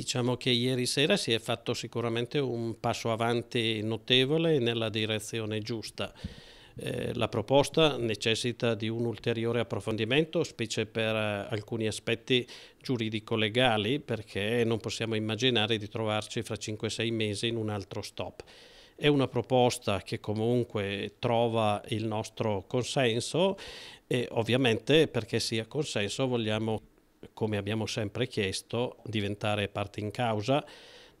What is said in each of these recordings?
Diciamo che ieri sera si è fatto sicuramente un passo avanti notevole nella direzione giusta. Eh, la proposta necessita di un ulteriore approfondimento, specie per eh, alcuni aspetti giuridico-legali, perché non possiamo immaginare di trovarci fra 5-6 mesi in un altro stop. È una proposta che comunque trova il nostro consenso e ovviamente perché sia consenso vogliamo come abbiamo sempre chiesto, diventare parte in causa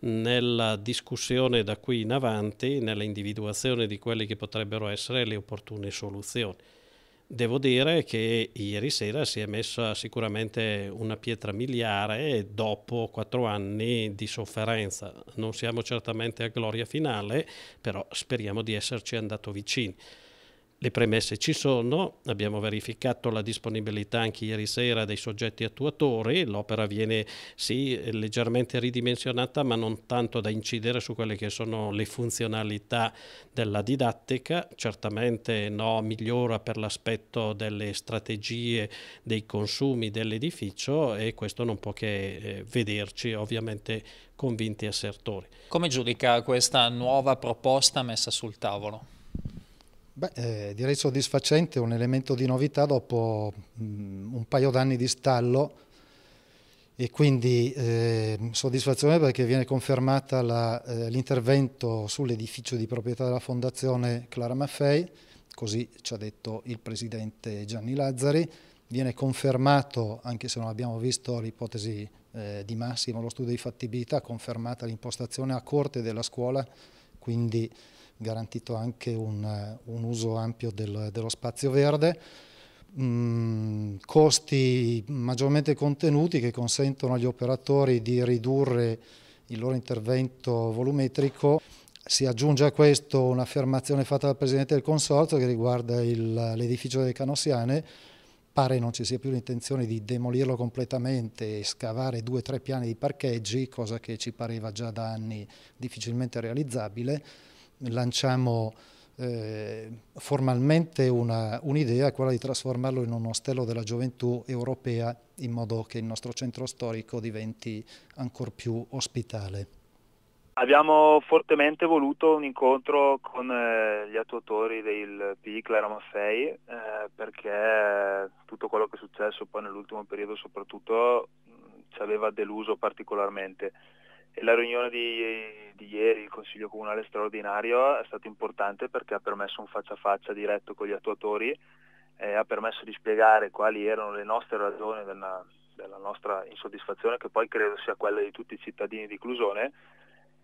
nella discussione da qui in avanti, nella individuazione di quelle che potrebbero essere le opportune soluzioni. Devo dire che ieri sera si è messa sicuramente una pietra miliare dopo quattro anni di sofferenza. Non siamo certamente a gloria finale, però speriamo di esserci andato vicini le premesse ci sono, abbiamo verificato la disponibilità anche ieri sera dei soggetti attuatori, l'opera viene sì leggermente ridimensionata ma non tanto da incidere su quelle che sono le funzionalità della didattica, certamente no, migliora per l'aspetto delle strategie dei consumi dell'edificio e questo non può che eh, vederci ovviamente convinti assertori. Come giudica questa nuova proposta messa sul tavolo? Beh, eh, direi soddisfacente, un elemento di novità dopo mh, mm, un paio d'anni di stallo e quindi eh, soddisfazione perché viene confermata eh, l'intervento eh, sull'edificio di proprietà della Fondazione Clara Maffei, così ci ha detto il Presidente Gianni Lazzari, viene confermato, anche se non abbiamo visto l'ipotesi eh, di massimo, lo studio di fattibilità, confermata l'impostazione a corte della scuola quindi garantito anche un, un uso ampio del, dello spazio verde. Mm, costi maggiormente contenuti che consentono agli operatori di ridurre il loro intervento volumetrico. Si aggiunge a questo un'affermazione fatta dal Presidente del Consorzio che riguarda l'edificio delle Canossiane pare non ci sia più l'intenzione di demolirlo completamente e scavare due o tre piani di parcheggi, cosa che ci pareva già da anni difficilmente realizzabile. Lanciamo eh, formalmente un'idea, un quella di trasformarlo in un ostello della gioventù europea in modo che il nostro centro storico diventi ancora più ospitale. Abbiamo fortemente voluto un incontro con eh, gli attuatori del PIC, la Maffei eh, perché tutto quello che è successo poi nell'ultimo periodo soprattutto ci aveva deluso particolarmente e la riunione di, di, ieri, il Consiglio Comunale straordinario, è stata importante perché ha permesso un faccia a faccia diretto con gli attuatori e ha permesso di spiegare quali erano le nostre ragioni della, della nostra insoddisfazione che poi credo sia quella di tutti i cittadini di Clusone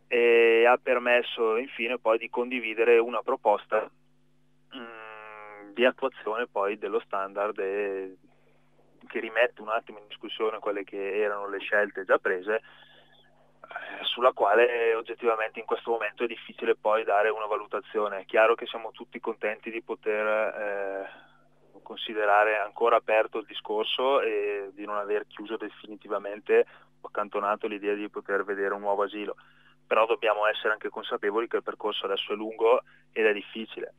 e ha permesso infine poi di condividere una proposta mm, di attuazione poi dello standard e, che rimette un attimo in discussione quelle che erano le scelte già prese eh, sulla quale oggettivamente in questo momento è difficile poi dare una valutazione. È chiaro che siamo tutti contenti di poter eh, considerare ancora aperto il discorso e di non aver chiuso definitivamente o accantonato l'idea di poter vedere un nuovo asilo però dobbiamo essere anche consapevoli che il percorso adesso è lungo ed è difficile.